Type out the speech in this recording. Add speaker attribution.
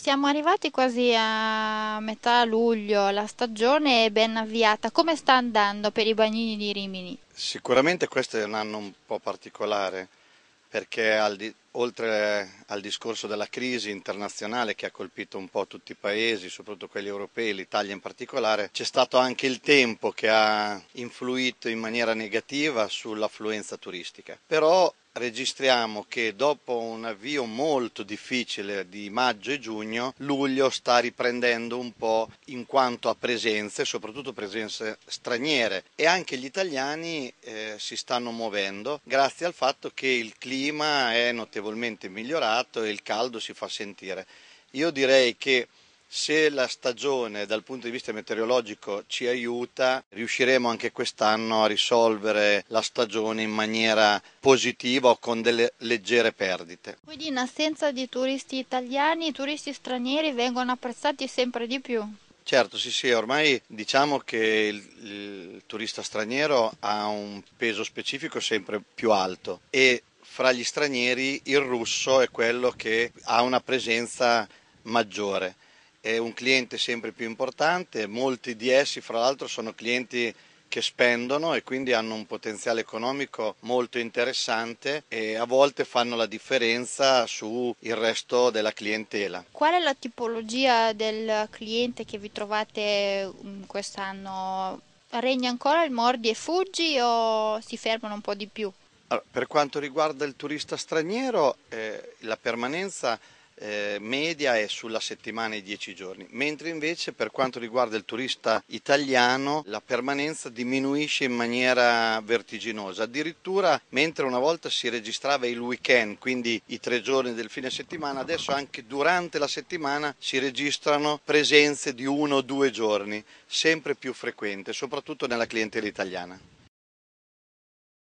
Speaker 1: Siamo arrivati quasi a metà luglio, la stagione è ben avviata. Come sta andando per i bagnini di Rimini?
Speaker 2: Sicuramente questo è un anno un po' particolare perché al di, oltre al discorso della crisi internazionale che ha colpito un po' tutti i paesi, soprattutto quelli europei, l'Italia in particolare, c'è stato anche il tempo che ha influito in maniera negativa sull'affluenza turistica. Però registriamo che dopo un avvio molto difficile di maggio e giugno, luglio sta riprendendo un po' in quanto a presenze, soprattutto presenze straniere e anche gli italiani eh, si stanno muovendo grazie al fatto che il clima è notevolmente migliorato e il caldo si fa sentire. Io direi che se la stagione dal punto di vista meteorologico ci aiuta, riusciremo anche quest'anno a risolvere la stagione in maniera positiva o con delle leggere perdite.
Speaker 1: Quindi in assenza di turisti italiani, i turisti stranieri vengono apprezzati sempre di più.
Speaker 2: Certo, sì, sì, ormai diciamo che il, il turista straniero ha un peso specifico sempre più alto e fra gli stranieri il russo è quello che ha una presenza maggiore è un cliente sempre più importante, molti di essi fra l'altro sono clienti che spendono e quindi hanno un potenziale economico molto interessante e a volte fanno la differenza sul resto della clientela.
Speaker 1: Qual è la tipologia del cliente che vi trovate mm, quest'anno? Regna ancora il mordi e fuggi o si fermano un po' di più?
Speaker 2: Allora, per quanto riguarda il turista straniero, eh, la permanenza è eh, media è sulla settimana e dieci giorni, mentre invece per quanto riguarda il turista italiano la permanenza diminuisce in maniera vertiginosa, addirittura mentre una volta si registrava il weekend, quindi i tre giorni del fine settimana, adesso anche durante la settimana si registrano presenze di uno o due giorni, sempre più frequente, soprattutto nella clientela italiana.